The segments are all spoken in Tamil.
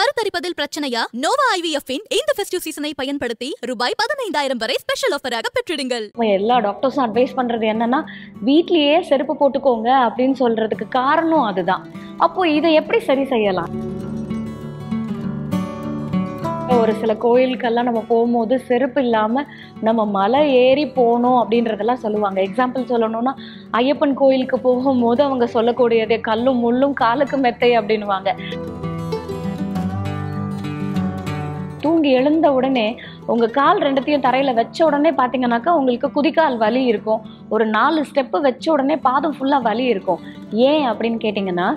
கருத்தரிப்பதில் பிரச்சனையா நோவா ஐவிஎஃப் இந்த ஃபெஸ்டிவ் சீசனை பயன்படுத்தி ரூபாய் பதினைந்தாயிரம் வரை ஸ்பெஷல் ஆஃபராக பெற்றிடுங்கள் எல்லா டாக்டர்ஸும் அட்வைஸ் பண்றது என்னன்னா வீட்லயே செருப்பு போட்டுக்கோங்க அப்படின்னு சொல்றதுக்கு காரணம் அதுதான் அப்போ இதை எப்படி சரி செய்யலாம் ஒரு சில கோயிலுக்கெல்லாம் நம்ம போகும்போது செருப்பு இல்லாம நம்ம மலை ஏறி போகணும் அப்படின்றதெல்லாம் சொல்லுவாங்க எக்ஸாம்பிள் சொல்லணும்னா ஐயப்பன் கோயிலுக்கு போகும்போது அவங்க சொல்லக்கூடியது கல்லும் முள்ளும் காலுக்கு மெத்தை அப்படின்வாங்க தூங்கி எழுந்த உடனே உங்கள் கால் ரெண்டத்தையும் தரையில் வச்ச உடனே பார்த்திங்கனாக்கா உங்களுக்கு குதிக்கால் வலி இருக்கும் ஒரு நாலு ஸ்டெப்பு வச்ச உடனே பாதம் ஃபுல்லாக வலி இருக்கும் ஏன் அப்படின்னு கேட்டிங்கன்னா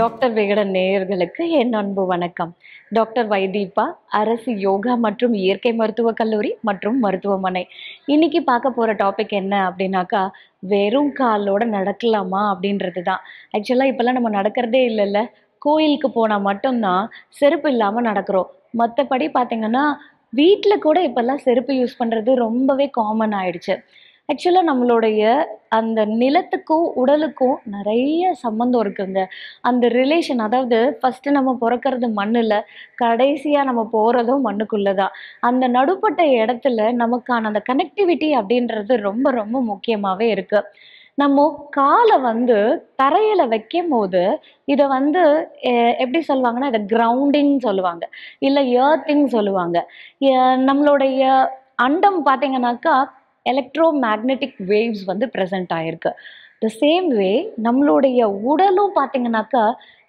டாக்டர் விகடன் நேயர்களுக்கு என் அன்பு வணக்கம் டாக்டர் வைதீபா அரசு யோகா மற்றும் இயற்கை மருத்துவக் கல்லூரி மற்றும் மருத்துவமனை இன்னைக்கு பார்க்க போகிற டாபிக் என்ன அப்படின்னாக்கா வெறும் காலோட நடக்கலாமா அப்படின்றது தான் ஆக்சுவலாக இப்போல்லாம் நம்ம நடக்கிறதே இல்லைல்ல கோயிலுக்கு போனால் மட்டும்தான் செருப்பு இல்லாமல் நடக்கிறோம் மற்றபடி பார்த்திங்கன்னா வீட்டில் கூட இப்போல்லாம் செருப்பு யூஸ் பண்ணுறது ரொம்பவே காமன் ஆயிடுச்சு ஆக்சுவலாக நம்மளுடைய அந்த நிலத்துக்கும் உடலுக்கும் நிறைய சம்மந்தம் இருக்குங்க அந்த ரிலேஷன் அதாவது ஃபஸ்ட்டு நம்ம பிறக்கிறது மண்ணில் கடைசியாக நம்ம போகிறதும் மண்ணுக்குள்ளே தான் அந்த நடுப்பட்ட இடத்துல நமக்கான அந்த கனெக்டிவிட்டி அப்படின்றது ரொம்ப ரொம்ப முக்கியமாகவே இருக்குது நம்ம காலை வந்து தரையில வைக்கும் போது இதை வந்து எப்படி சொல்லுவாங்கன்னா இதை கிரவுண்டிங் சொல்லுவாங்க இல்லை ஏர்த்திங் சொல்லுவாங்க நம்மளுடைய அண்டம் பார்த்தீங்கன்னாக்கா எலக்ட்ரோ மேக்னெட்டிக் வேவ்ஸ் வந்து ப்ரெசென்ட் ஆயிருக்கு த சேம் வே நம்மளுடைய உடலும் பார்த்தீங்கன்னாக்கா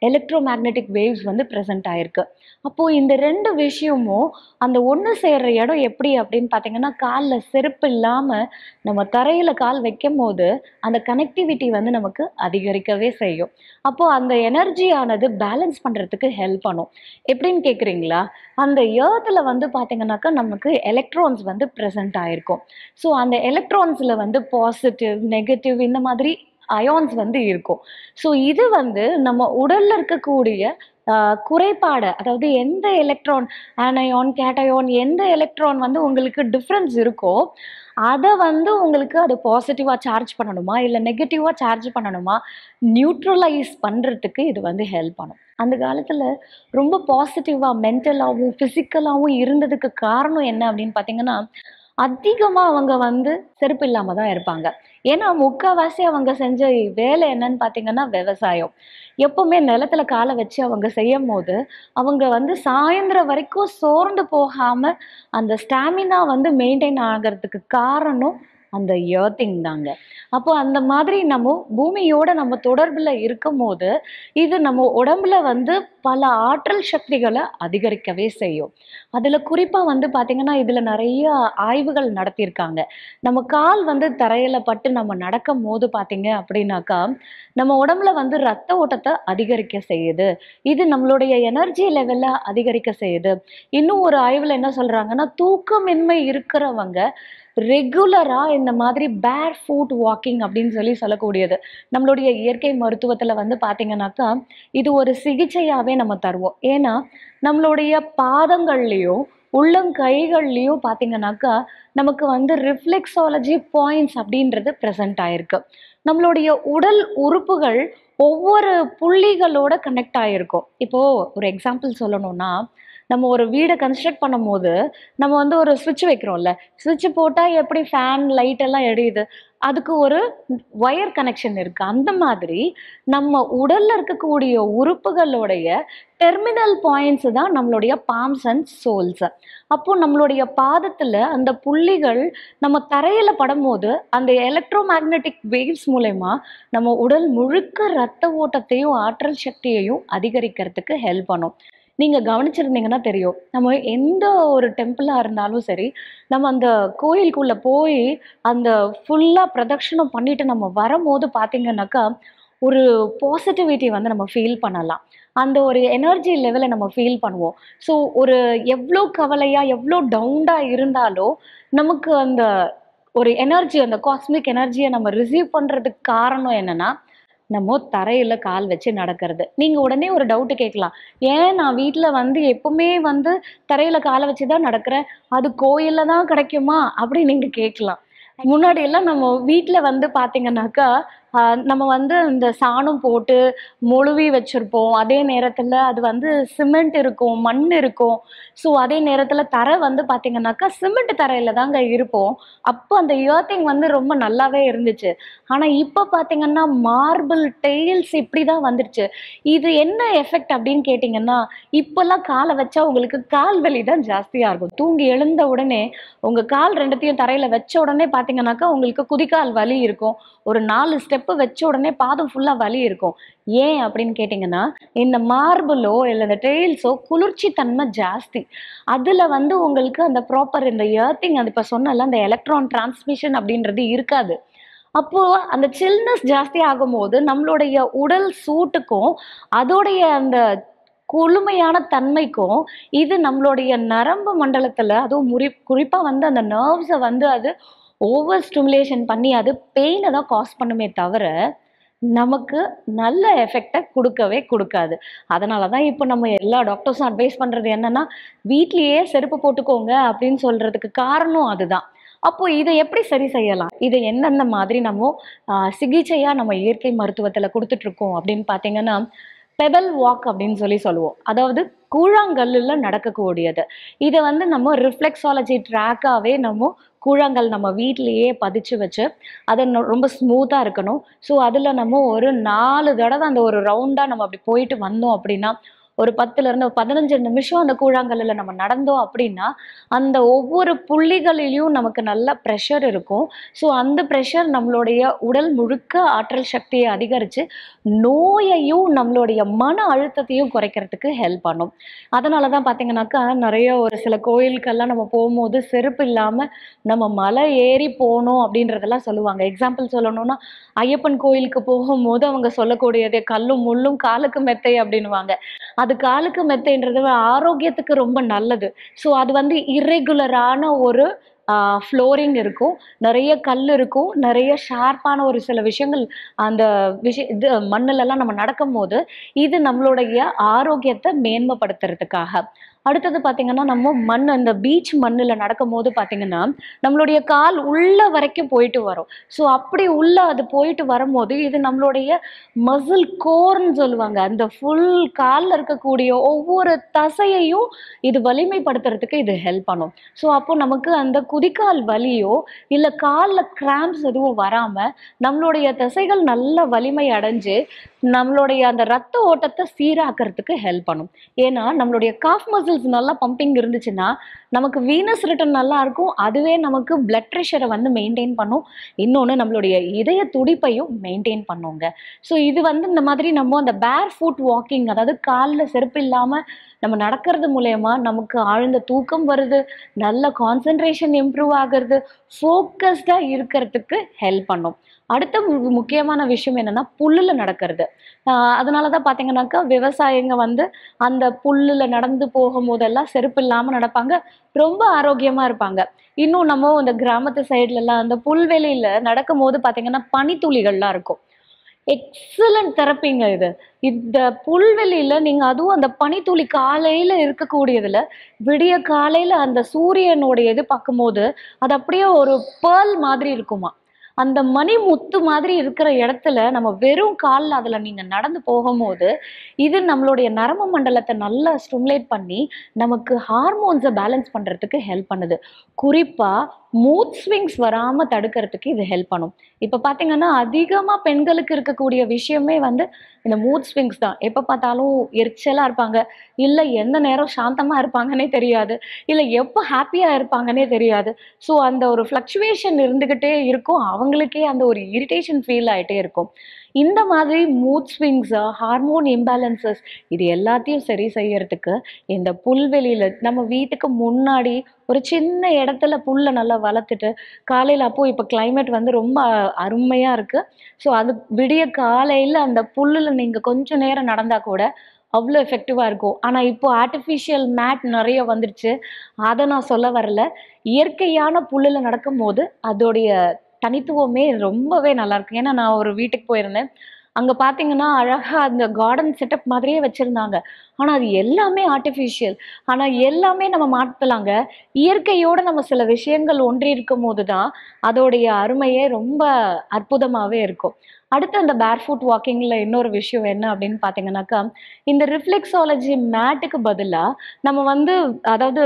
எலக்ட்ரோ மேக்னெட்டிக் வேவ்ஸ் வந்து ப்ரெசென்ட் ஆயிருக்கு அப்போது இந்த ரெண்டு விஷயமும் அந்த ஒன்று சேர்கிற இடம் எப்படி அப்படின்னு பார்த்தீங்கன்னா காலில் செருப்பு இல்லாமல் நம்ம தரையில் கால் வைக்கும் போது அந்த கனெக்டிவிட்டி வந்து நமக்கு அதிகரிக்கவே செய்யும் அப்போது அந்த எனர்ஜியானது பேலன்ஸ் பண்ணுறதுக்கு ஹெல்ப் பண்ணும் எப்படின்னு கேட்குறீங்களா அந்த ஏர்த்தில் வந்து பார்த்தீங்கன்னாக்கா நமக்கு எலக்ட்ரான்ஸ் வந்து ப்ரெசென்ட் ஆகிருக்கும் ஸோ அந்த எலக்ட்ரான்ஸில் வந்து பாசிட்டிவ் நெகட்டிவ் இந்த மாதிரி அயோன்ஸ் வந்து இருக்கும் ஸோ இது வந்து நம்ம உடலில் இருக்கக்கூடிய குறைபாடு அதாவது எந்த எலக்ட்ரான் ஆனயான் கேட்டயோன் எந்த எலக்ட்ரான் வந்து உங்களுக்கு டிஃப்ரென்ஸ் இருக்கோ அதை வந்து உங்களுக்கு அது பாசிட்டிவாக சார்ஜ் பண்ணணுமா இல்லை நெகட்டிவாக சார்ஜ் பண்ணணுமா நியூட்ரலைஸ் பண்ணுறதுக்கு இது வந்து ஹெல்ப் பண்ணும் அந்த காலத்தில் ரொம்ப பாசிட்டிவாக மென்டலாகவும் ஃபிசிக்கலாகவும் இருந்ததுக்கு காரணம் என்ன அப்படின்னு பார்த்தீங்கன்னா அதிகமாக அவங்க வந்து செருப்பு இல்லாமல் தான் இருப்பாங்க ஏன்னா முக்கால்வாசி அவங்க செஞ்ச வேலை என்னன்னு பார்த்தீங்கன்னா விவசாயம் எப்பவுமே நிலத்துல காலை வச்சு அவங்க செய்யும் போது அவங்க வந்து சாயந்தரம் வரைக்கும் சோர்ந்து போகாமல் அந்த ஸ்டாமினா வந்து மெயின்டைன் ஆகிறதுக்கு காரணம் அந்த ஏர்த்திங் தாங்க அப்போ அந்த மாதிரி நம்ம பூமியோட நம்ம தொடர்பில் இருக்கும் போது இது நம்ம உடம்புல வந்து பல ஆற்றல் சக்திகளை அதிகரிக்கவே செய்யும் அதில் குறிப்பாக வந்து பார்த்திங்கன்னா இதில் நிறைய ஆய்வுகள் நடத்தியிருக்காங்க நம்ம கால் வந்து தரையில் பட்டு நம்ம நடக்கும் போது பார்த்திங்க அப்படின்னாக்கா நம்ம உடம்புல வந்து ரத்த ஓட்டத்தை அதிகரிக்க செய்யுது இது நம்மளுடைய எனர்ஜி லெவலில் அதிகரிக்க செய்யுது இன்னும் ஒரு ஆய்வில் என்ன சொல்கிறாங்கன்னா தூக்கமின்மை இருக்கிறவங்க ரெகுலராக இந்த மாதிரி பேர் ஃபுட் வாக்கிங் அப்படின்னு சொல்லி சொல்லக்கூடியது நம்மளுடைய இயற்கை மருத்துவத்தில் வந்து பார்த்திங்கனாக்கா இது ஒரு சிகிச்சையாகவே நம்ம தருவோம் ஏன்னா நம்மளுடைய பாதங்கள்லேயும் உள்ளங்கைகள்லேயோ பார்த்தீங்கன்னாக்கா நமக்கு வந்து ரிஃப்ளெக்ஸாலஜி பாயிண்ட்ஸ் அப்படின்றது ப்ரெசென்ட் ஆயிருக்கு நம்மளுடைய உடல் உறுப்புகள் ஒவ்வொரு புள்ளிகளோட கனெக்ட் ஆகிருக்கும் இப்போது ஒரு எக்ஸாம்பிள் சொல்லணும்னா நம்ம ஒரு வீடை கன்ஸ்ட்ரக்ட் பண்ணும் போது நம்ம வந்து ஒரு சுவிட்ச் வைக்கிறோம்ல சுவிட்ச் போட்டால் எப்படி ஃபேன் லைட் எல்லாம் எரியுது அதுக்கு ஒரு ஒயர் கனெக்ஷன் இருக்கு அந்த மாதிரி நம்ம உடல்ல இருக்கக்கூடிய உறுப்புகளுடைய டெர்மினல் பாயிண்ட்ஸ் தான் நம்மளுடைய பாம்ஸ் அண்ட் சோல்ஸ் அப்போ நம்மளுடைய பாதத்துல அந்த புள்ளிகள் நம்ம தரையில படும்போது அந்த எலக்ட்ரோ மேக்னட்டிக் வேவ்ஸ் மூலயமா நம்ம உடல் முழுக்க ரத்த ஓட்டத்தையும் ஆற்றல் சக்தியையும் அதிகரிக்கிறதுக்கு ஹெல்ப் பண்ணும் நீங்கள் கவனிச்சிருந்தீங்கன்னா தெரியும் நம்ம எந்த ஒரு டெம்பிளாக இருந்தாலும் சரி நம்ம அந்த கோயிலுக்குள்ளே போய் அந்த ஃபுல்லாக பிரதட்சணம் பண்ணிட்டு நம்ம வரும்போது பார்த்தீங்கன்னாக்கா ஒரு பாசிட்டிவிட்டி வந்து நம்ம ஃபீல் பண்ணலாம் அந்த ஒரு எனர்ஜி லெவலை நம்ம ஃபீல் பண்ணுவோம் ஸோ ஒரு எவ்வளோ கவலையாக எவ்வளோ டவுண்டாக இருந்தாலும் நமக்கு அந்த ஒரு எனர்ஜி அந்த காஸ்மிக் எனர்ஜியை நம்ம ரிசீவ் பண்ணுறதுக்கு காரணம் என்னென்னா நம்ம தரையில கால் வச்சு நடக்கிறது நீங்க உடனே ஒரு டவுட்டு கேட்கலாம் ஏன் நான் வீட்டுல வந்து எப்பவுமே வந்து தரையில காலை வச்சுதான் நடக்கிறேன் அது கோயில்ல தான் கிடைக்குமா அப்படின்னு நீங்க கேட்கலாம் முன்னாடி எல்லாம் நம்ம வீட்டுல வந்து பாத்தீங்கன்னாக்கா நம்ம வந்து இந்த சாணம் போட்டு மொழுவி வச்சுருப்போம் அதே நேரத்தில் அது வந்து சிமெண்ட் இருக்கும் மண் இருக்கும் ஸோ அதே நேரத்தில் தரை வந்து பார்த்திங்கனாக்கா சிமெண்ட் தரையில் தாங்க இருப்போம் அப்போ அந்த இயர்த்திங் வந்து ரொம்ப நல்லாவே இருந்துச்சு ஆனால் இப்போ பார்த்திங்கன்னா மார்பிள் டெய்ல்ஸ் இப்படி தான் வந்துருச்சு இது என்ன எஃபெக்ட் அப்படின்னு கேட்டிங்கன்னா இப்போல்லாம் காலை வச்சா உங்களுக்கு கால் வலி தான் ஜாஸ்தியாக இருக்கும் தூங்கி எழுந்த உடனே உங்கள் கால் ரெண்டுத்தையும் தரையில் வச்ச உடனே பார்த்திங்கனாக்கா உங்களுக்கு குதிக்கால் வலி இருக்கும் ஒரு நாலு ஸ்டெப் ஸ்டெப்பு வச்ச உடனே பாதம் ஃபுல்லாக வலி இருக்கும் ஏன் அப்படின்னு கேட்டிங்கன்னா இந்த மார்பிளோ இல்லை இந்த டெய்ல்ஸோ குளிர்ச்சி தன்மை ஜாஸ்தி அதில் வந்து உங்களுக்கு அந்த ப்ராப்பர் இந்த ஏர்த்திங் அது இப்போ சொன்னல அந்த எலக்ட்ரான் டிரான்ஸ்மிஷன் அப்படின்றது இருக்காது அப்போது அந்த சில்னஸ் ஜாஸ்தி ஆகும்போது நம்மளுடைய உடல் சூட்டுக்கும் அதோடைய அந்த குளுமையான தன்மைக்கும் இது நம்மளுடைய நரம்பு மண்டலத்தில் அதுவும் முறி குறிப்பாக வந்து அந்த நர்வ்ஸை வந்து அது ஓவர் ஸ்டிமுலேஷன் பண்ணி அது பெயினை தான் காஸ் பண்ணுமே தவிர நமக்கு நல்ல எஃபெக்டை கொடுக்கவே கொடுக்காது அதனால தான் இப்போ நம்ம எல்லா டாக்டர்ஸும் அட்வைஸ் பண்ணுறது என்னென்னா வீட்லேயே செருப்பு போட்டுக்கோங்க அப்படின்னு சொல்கிறதுக்கு காரணம் அதுதான் அப்போ இதை எப்படி சரி செய்யலாம் இதை என்னென்ன மாதிரி நம்ம சிகிச்சையாக நம்ம இயற்கை மருத்துவத்தில் கொடுத்துட்ருக்கோம் அப்படின்னு பார்த்தீங்கன்னா பெபல் வாக் அப்படின்னு சொல்லி சொல்லுவோம் அதாவது கூழாங்கல்லில் நடக்கக்கூடியது இதை வந்து நம்ம ரிஃப்ளெக்ஸாலஜி ட்ராக்காகவே நம்ம கூழாங்கல் நம்ம வீட்டிலையே பதிச்சு வச்சு அதை ரொம்ப ஸ்மூத்தாக இருக்கணும் ஸோ அதில் நம்ம ஒரு நாலு தடவை அந்த ஒரு ரவுண்டாக நம்ம அப்படி போயிட்டு வந்தோம் அப்படின்னா ஒரு பத்துல இருந்து பதினஞ்சு நிமிஷம் அந்த கூழாங்கல்ல நம்ம நடந்தோம் அப்படின்னா அந்த ஒவ்வொரு புள்ளிகளிலையும் நமக்கு நல்ல ப்ரெஷர் இருக்கும் ஸோ அந்த ப்ரெஷர் நம்மளுடைய உடல் முழுக்க ஆற்றல் சக்தியை அதிகரித்து நோயையும் நம்மளுடைய மன அழுத்தத்தையும் குறைக்கிறதுக்கு ஹெல்ப் பண்ணும் அதனால தான் பார்த்தீங்கன்னாக்கா நிறைய ஒரு சில கோயிலுக்கெல்லாம் நம்ம போகும்போது செருப்பு இல்லாமல் நம்ம மலை ஏறி போகணும் அப்படின்றதெல்லாம் சொல்லுவாங்க எக்ஸாம்பிள் சொல்லணும்னா ஐயப்பன் கோயிலுக்கு போகும்போது அவங்க சொல்லக்கூடியது கல்லும் முள்ளும் காலுக்கு மெத்தை அப்படின்வாங்க அது காலுக்கு மெத்தைன்றது ஆரோக்கியத்துக்கு ரொம்ப நல்லது ஸோ அது வந்து இர்ரெகுலரான ஒரு ஃப்ளோரிங் இருக்கும் நிறைய கல் இருக்கும் நிறைய ஷார்ப்பான ஒரு சில விஷயங்கள் அந்த விஷய இது மண்ணிலெல்லாம் நம்ம நடக்கும் போது இது நம்மளுடைய ஆரோக்கியத்தை மேன்மைப்படுத்துறதுக்காக அடுத்தது பார்த்தீங்கன்னா நம்ம மண் அந்த பீச் மண்ணில் நடக்கும் போது பார்த்தீங்கன்னா நம்மளுடைய கால் உள்ள வரைக்கும் போயிட்டு வரும் ஸோ அப்படி உள்ள அது போயிட்டு வரும்போது இது நம்மளுடைய மசில் கோர்ன்னு சொல்லுவாங்க அந்த ஃபுல் காலில் இருக்கக்கூடிய ஒவ்வொரு தசையையும் இது வலிமைப்படுத்துறதுக்கு இது ஹெல்ப் பண்ணும் ஸோ அப்போ நமக்கு அந்த குதிக்கால் வலியோ இல்லை காலில் கிராம்ப்ஸ் எதுவும் வராமல் நம்மளுடைய தசைகள் நல்ல வலிமை அடைஞ்சு நம்மளுடைய அந்த ரத்த ஓட்டத்தை சீராக்கிறதுக்கு ஹெல்ப் பண்ணும் ஏன்னா நம்மளுடைய காஃப் மசில் வெசிகல்ஸ் நல்லா பம்பிங் இருந்துச்சுன்னா நமக்கு வீனஸ் ரிட்டர்ன் நல்லா இருக்கும் அதுவே நமக்கு பிளட் ப்ரெஷரை வந்து மெயின்டைன் பண்ணும் இன்னொன்று நம்மளுடைய இதய துடிப்பையும் மெயின்டைன் பண்ணுங்க ஸோ இது வந்து இந்த மாதிரி நம்ம அந்த பேர் ஃபுட் வாக்கிங் அதாவது காலில் செருப்பு இல்லாமல் நம்ம நடக்கிறது மூலயமா நமக்கு ஆழ்ந்த தூக்கம் வருது நல்ல கான்சன்ட்ரேஷன் இம்ப்ரூவ் ஆகிறது ஃபோக்கஸ்டாக இருக்கிறதுக்கு ஹெல்ப் பண்ணும் அடுத்த முக்கியமான விஷயம் என்னன்னா புல்லில் நடக்கிறது அதனால தான் பார்த்தீங்கன்னாக்கா விவசாயிங்க வந்து அந்த புல்லில் நடந்து போகும்போதெல்லாம் செருப்பு இல்லாமல் நடப்பாங்க ரொம்ப ஆரோக்கியமாக இருப்பாங்க இன்னும் நம்ம இந்த கிராமத்து சைட்லலாம் அந்த புல்வெளியில் நடக்கும் போது பார்த்தீங்கன்னா பனித்துளிகள்லாம் இருக்கும் எக்ஸலண்ட் தெரப்பிங்க இது இந்த புல்வெளியில் நீங்கள் அதுவும் அந்த பனித்துளி காலையில் இருக்கக்கூடியதுல விடிய காலையில் அந்த சூரியனுடைய இது பார்க்கும்போது அது அப்படியே ஒரு பேர்ல் மாதிரி இருக்குமா அந்த மணி முத்து மாதிரி இருக்கிற இடத்துல நம்ம வெறும் காலில் அதில் நீங்கள் நடந்து போகும்போது இது நம்மளுடைய நரம்பு மண்டலத்தை நல்லா ஸ்டிமுலேட் பண்ணி நமக்கு ஹார்மோன்ஸை பேலன்ஸ் பண்ணுறதுக்கு ஹெல்ப் பண்ணுது குறிப்பாக மூத் ஸ்விங்ஸ் வராமல் தடுக்கிறதுக்கு இது ஹெல்ப் பண்ணும் இப்போ பார்த்தீங்கன்னா அதிகமாக பெண்களுக்கு இருக்கக்கூடிய விஷயமே வந்து இந்த மூத் ஸ்விங்ஸ் தான் எப்போ பார்த்தாலும் எரிச்சலாக இருப்பாங்க இல்லை எந்த நேரம் சாந்தமாக இருப்பாங்கன்னே தெரியாது இல்லை எப்போ ஹாப்பியாக இருப்பாங்கன்னே தெரியாது ஸோ அந்த ஒரு ஃப்ளக்ஷுவேஷன் இருந்துக்கிட்டே இருக்கும் அவங்க அவங்களுக்கே அந்த ஒரு இரிட்டேஷன் ஃபீல் ஆகிட்டே இருக்கும் இந்த மாதிரி மூட் ஸ்விங்ஸு ஹார்மோன் இம்பேலன்சஸ் இது எல்லாத்தையும் சரி செய்யறதுக்கு இந்த புல்வெளியில் நம்ம வீட்டுக்கு முன்னாடி ஒரு சின்ன இடத்துல புல்லை நல்லா வளர்த்துட்டு காலையில் அப்போது இப்போ கிளைமேட் வந்து ரொம்ப அருமையாக இருக்குது ஸோ அது விடிய காலையில் அந்த புல்லில் நீங்கள் கொஞ்சம் நேரம் நடந்தால் கூட அவ்வளோ எஃபெக்டிவாக இருக்கும் ஆனால் இப்போ ஆர்டிஃபிஷியல் மேட் நிறைய வந்துடுச்சு அதை நான் சொல்ல வரல இயற்கையான புல்லில் நடக்கும்போது அதோடைய தனித்துவமே ரொம்பவே நல்லாயிருக்கும் ஏன்னா நான் ஒரு வீட்டுக்கு போயிருந்தேன் அங்கே பார்த்தீங்கன்னா அழகாக அந்த கார்டன் செட்டப் மாதிரியே வச்சுருந்தாங்க ஆனால் அது எல்லாமே ஆர்டிபிஷியல் ஆனால் எல்லாமே நம்ம மாற்றலாங்க இயற்கையோடு நம்ம சில விஷயங்கள் ஒன்றி இருக்கும் போது தான் அதோடைய அருமையே ரொம்ப அற்புதமாகவே இருக்கும் அடுத்து அந்த பேர் ஃபுட் வாக்கிங்கில் இன்னொரு விஷயம் என்ன அப்படின்னு பார்த்தீங்கன்னாக்கா இந்த ரிஃப்ளெக்ஸாலஜி மேட்டுக்கு பதிலாக நம்ம வந்து அதாவது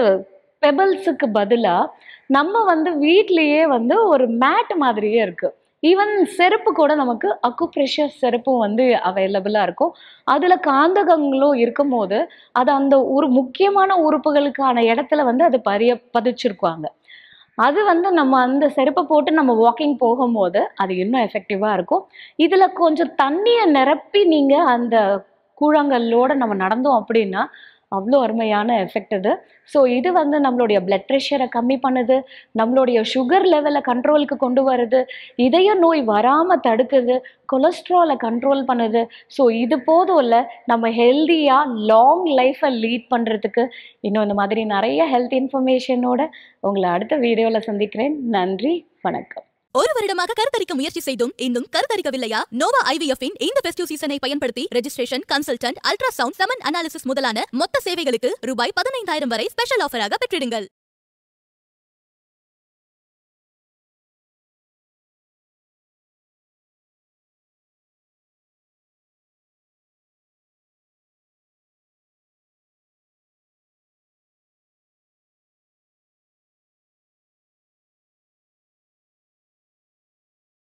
பெபிள்ஸுக்கு பதிலாக நம்ம வந்து வீட்லேயே வந்து ஒரு மேட் மாதிரியே இருக்குது ஈவன் செருப்பு கூட நமக்கு அக்குப்ரெஷர் செருப்பும் வந்து அவைலபிளாக இருக்கும் அதில் காந்தகங்களும் இருக்கும் போது அது அந்த ஒரு முக்கியமான உறுப்புகளுக்கான இடத்துல வந்து அது பரிய பதிச்சிருக்குவாங்க அது வந்து நம்ம அந்த செருப்பை போட்டு நம்ம வாக்கிங் போகும்போது அது இன்னும் எஃபெக்டிவாக இருக்கும் இதில் கொஞ்சம் தண்ணியை நிரப்பி நீங்கள் அந்த கூழாங்கல்லோட நம்ம நடந்தோம் அப்படின்னா அவ்வளோ அருமையான எஃபெக்ட் இது ஸோ இது வந்து நம்மளுடைய பிளட் ப்ரெஷரை கம்மி பண்ணுது நம்மளுடைய சுகர் லெவலை கண்ட்ரோலுக்கு கொண்டு வருது இதய நோய் வராமல் தடுக்குது கொலஸ்ட்ராலை கண்ட்ரோல் பண்ணுது ஸோ இது போதும் இல்லை நம்ம ஹெல்த்தியாக லாங் லைஃப்பை லீட் பண்ணுறதுக்கு இன்னும் இந்த மாதிரி நிறைய ஹெல்த் இன்ஃபர்மேஷனோட உங்களை அடுத்த வீடியோவில் சந்திக்கிறேன் நன்றி வணக்கம் ஒரு வருடமாக கருத்தரிக்க முயற்சி செய்தும் இன்னும் கருத்தரிக்கவில்லையா நோவா ஐவிஎஃபின் இந்த பெஸ்டிவ் சீசனை பயன்படுத்தி registration consultant ultrasound semen analysis முதலான மொத்த சேவைகளுக்கு ரூபாய் பதினைந்தாயிரம் வரை ஸ்பெஷல் ஆஃபராக பெற்றிடுங்கள்